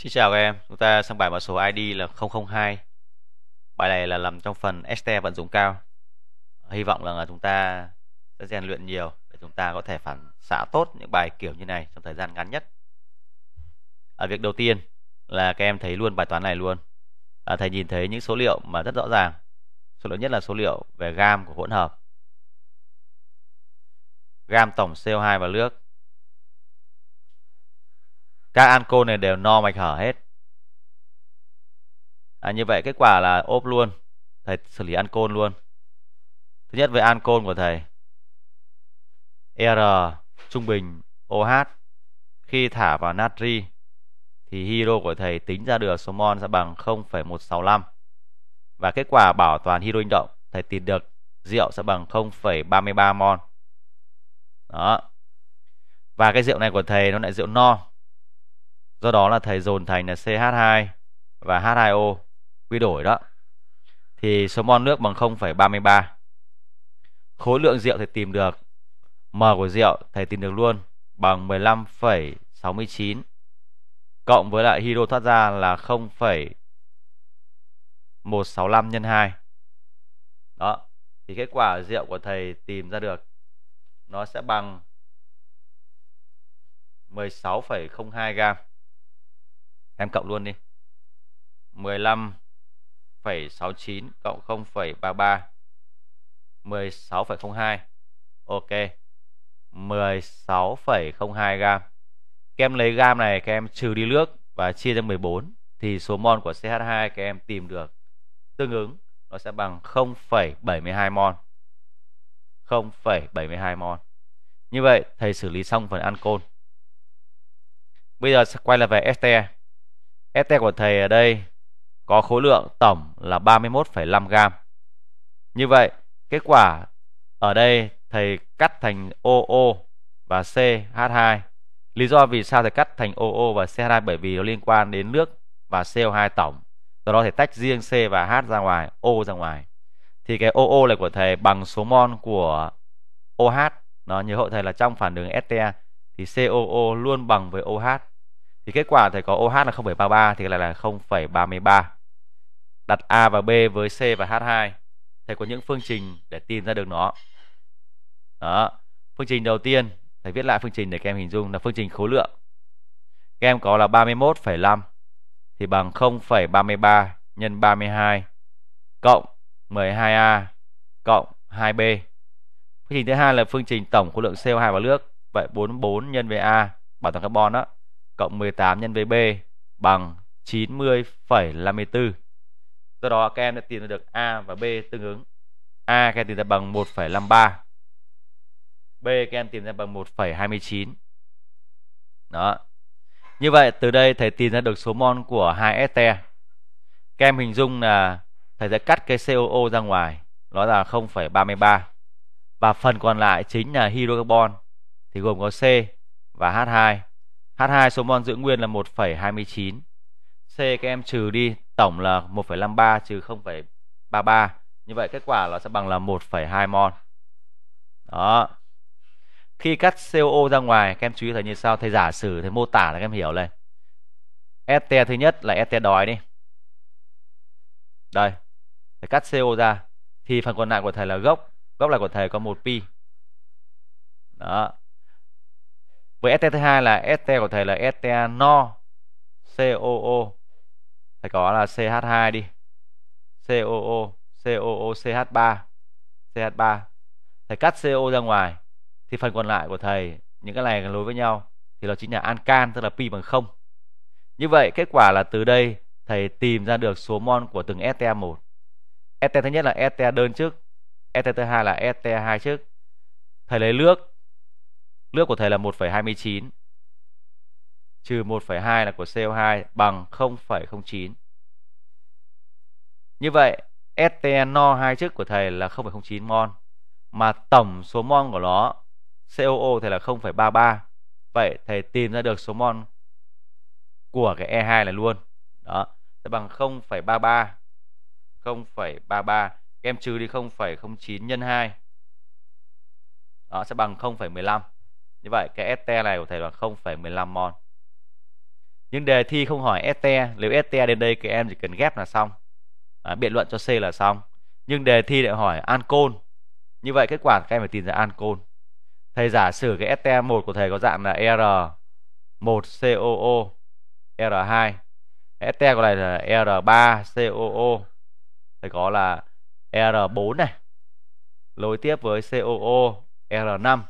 Xin chào các em, chúng ta sang bài mã số ID là 002 Bài này là nằm trong phần ST vận dụng cao Hy vọng là chúng ta sẽ rèn luyện nhiều để chúng ta có thể phản xạ tốt những bài kiểu như này trong thời gian ngắn nhất ở à, Việc đầu tiên là các em thấy luôn bài toán này luôn à, Thầy nhìn thấy những số liệu mà rất rõ ràng Số liệu nhất là số liệu về gam của hỗn hợp Gam tổng CO2 và nước các anco này đều no mạch hở hết à, như vậy kết quả là ốp luôn thầy xử lý ancon luôn thứ nhất về ancon của thầy e r trung bình oh khi thả vào natri thì hero của thầy tính ra được số mol sẽ bằng 0,165 và kết quả bảo toàn hero động thầy tìm được rượu sẽ bằng 0,33 mol đó và cái rượu này của thầy nó lại rượu no Do đó là thầy dồn thành là CH2 và H2O quy đổi đó. Thì số mol nước bằng 0,33. Khối lượng rượu thầy tìm được M của rượu thầy tìm được luôn bằng 15,69 cộng với lại hydro thoát ra là 0,165 nhân 2. Đó, thì kết quả rượu của thầy tìm ra được nó sẽ bằng 16,02 gram em cộng luôn đi 15,69 cộng 0,33 16,02 ok 16,02 gam các em lấy gam này các em trừ đi nước và chia cho 14 thì số mol của CH2 các em tìm được tương ứng nó sẽ bằng 0,72 mol 0,72 mol như vậy thầy xử lý xong phần ancol bây giờ sẽ quay lại về STE ST của thầy ở đây có khối lượng tổng là 31,5 gram. Như vậy, kết quả ở đây thầy cắt thành OO và CH2. Lý do vì sao thầy cắt thành OO và CH2 bởi vì nó liên quan đến nước và CO2 tổng. Do đó thầy tách riêng C và H ra ngoài, O ra ngoài. Thì cái OO này của thầy bằng số mol của OH. Nó nhớ hộ thầy là trong phản ứng STA thì COO luôn bằng với OH thì kết quả thầy có OH là 0,33 thì lại là 0,33 đặt A và B với C và H2 thầy có những phương trình để tìm ra được nó đó phương trình đầu tiên thầy viết lại phương trình để các em hình dung là phương trình khối lượng các em có là 31,5 thì bằng 0,33 nhân 32 cộng 12A cộng 2B phương trình thứ hai là phương trình tổng khối lượng CO2 vào nước vậy 44 nhân với A bảo toàn carbon đó cộng 18 nhân với B bằng 90,54. Do đó các em đã tìm được A và B tương ứng. A các em tìm ra bằng 1,53. B các em tìm ra bằng 1,29. Đó. Như vậy từ đây thầy tìm ra được số mol của hai este. Các em hình dung là thầy sẽ cắt cái COO ra ngoài, nó là 0,33. Và phần còn lại chính là hydrocarbon thì gồm có C và H2 H2 số mol giữ nguyên là 1,29. C các em trừ đi, tổng là 1,53 trừ 0,33. Như vậy kết quả nó sẽ bằng là 1,2 mol. Đó. Khi cắt CO ra ngoài, các em chú ý thấy như sau, thầy giả sử thầy mô tả là các em hiểu lên. ST thứ nhất là ST đói đi. Đây. Thầy cắt CO ra thì phần còn lại của thầy là gốc, gốc lại của thầy có 1 pi. Đó với ST thứ hai là ST của thầy là ST no COO thầy có là CH2 đi COO COO CH3 CH3 thầy cắt CO ra ngoài thì phần còn lại của thầy những cái này nối với nhau thì nó chính là ancan tức là pi bằng không như vậy kết quả là từ đây thầy tìm ra được số mol của từng ST1 ST thứ nhất là ST đơn trước ST thứ hai là ST2 trước thầy lấy nước Nước của thầy là 1,29 trừ 1,2 là của CO2 bằng 0,09. Như vậy, etanol hai chức của thầy là 0,09 mol mà tổng số mol của nó COO thầy là 0,33. Vậy thầy tìm ra được số mol của cái E2 là luôn. Đó, sẽ bằng 0,33 0,33 các em trừ đi 0,09 nhân 2 đó sẽ bằng 0,15 như vậy cái ST này của thầy là 0,15 mol nhưng đề thi không hỏi ST nếu ST đến đây các em chỉ cần ghép là xong à, biện luận cho C là xong nhưng đề thi lại hỏi ancol như vậy kết quả các em phải tìm ra ancol thầy giả sử cái ST 1 của thầy có dạng là R 1 COO R2 ST của này là R3 COO thầy có là R4 này lối tiếp với COO R5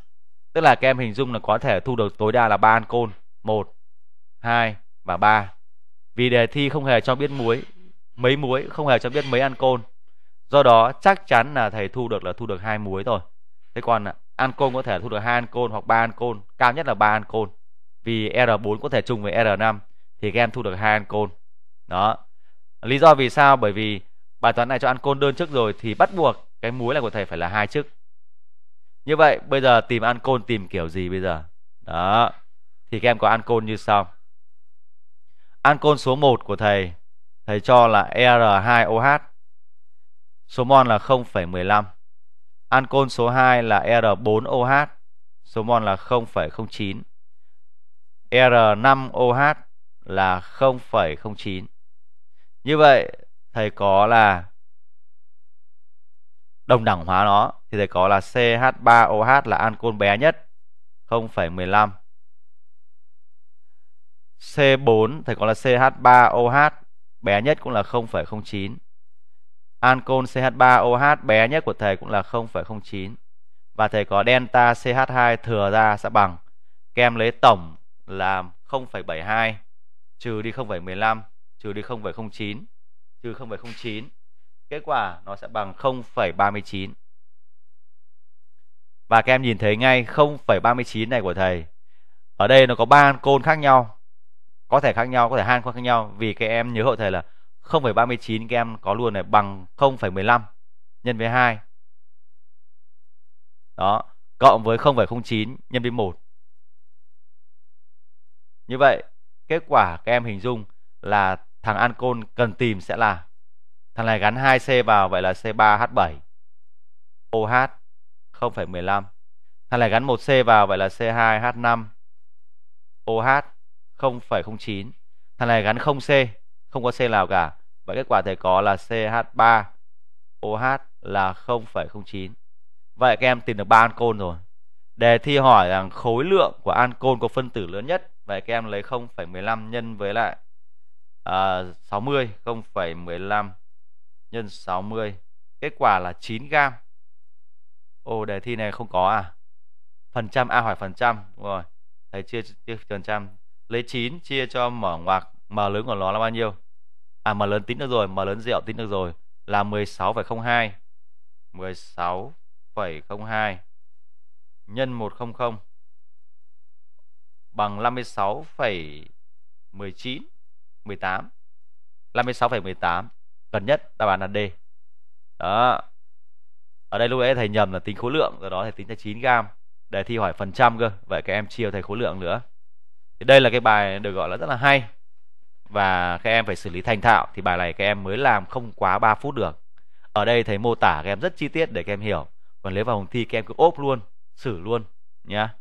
Tức là các em hình dung là có thể thu được tối đa là 3 ancol, 1, 2 và 3. Vì đề thi không hề cho biết muối, mấy muối, không hề cho biết mấy ancol. Do đó chắc chắn là thầy thu được là thu được hai muối thôi. Thế còn ancol à, có thể thu được hai ancol hoặc ba ancol, cao nhất là ba ancol. Vì R4 có thể trùng với R5 thì các em thu được hai ancol. Đó. Lý do vì sao? Bởi vì bài toán này cho ancol đơn trước rồi thì bắt buộc cái muối là của thầy phải là hai chức như vậy bây giờ tìm ancol tìm kiểu gì bây giờ đó thì các em có ancol như sau ancol số 1 của thầy thầy cho là R2OH số mol là 0,15 ancol số 2 là R4OH số mol là 0,09 R5OH là 0,09 như vậy thầy có là đồng đẳng hóa nó thì thầy có là CH3OH là ancol bé nhất 0,15 C4 thầy có là CH3OH bé nhất cũng là 0,09 ancol CH3OH bé nhất của thầy cũng là 0,09 và thầy có delta CH2 thừa ra sẽ bằng kem lấy tổng là 0,72 trừ đi 0,15 trừ đi 0,09 trừ 0,09 kết quả nó sẽ bằng 0,39 và các em nhìn thấy ngay 0,39 này của thầy Ở đây nó có ba côn khác nhau Có thể khác nhau, có thể hai khác nhau Vì các em nhớ hộ thầy là 0,39 các em có luôn này bằng 0,15 nhân với 2 Đó, cộng với 0,09 nhân với 1 Như vậy, kết quả các em hình dung là thằng ancol cần tìm sẽ là Thằng này gắn 2C vào vậy là C3H7 OH 0,15 Thằng này gắn 1C vào vậy là C2H5 OH 0,09 Thằng này gắn 0C không có C nào cả vậy kết quả thầy có là CH3 OH là 0,09 vậy các em tìm được 3 ancol rồi đề thi hỏi rằng khối lượng của ancol có phân tử lớn nhất vậy các em lấy 0,15 nhân với lại à, 60 0,15 nhân 60 kết quả là 9 gam Ồ đề thi này không có à Phần trăm A hỏi phần trăm Đúng rồi Thầy chia, chia phần trăm Lấy 9 chia cho mở ngoặc M lớn của nó là bao nhiêu À M lớn tính được rồi M lớn rượu tính được rồi Là 16,02 16,02 Nhân 100 Bằng 56,19 18 56,18 Gần nhất đáp án là D Đó ở đây lúc đấy thầy nhầm là tính khối lượng rồi đó thầy tính ra 9 gam đề thi hỏi phần trăm cơ vậy các em chia thầy khối lượng nữa thì đây là cái bài được gọi là rất là hay và các em phải xử lý thành thạo thì bài này các em mới làm không quá 3 phút được ở đây thầy mô tả các em rất chi tiết để các em hiểu còn nếu vào phòng thi các em cứ ốp luôn xử luôn nhá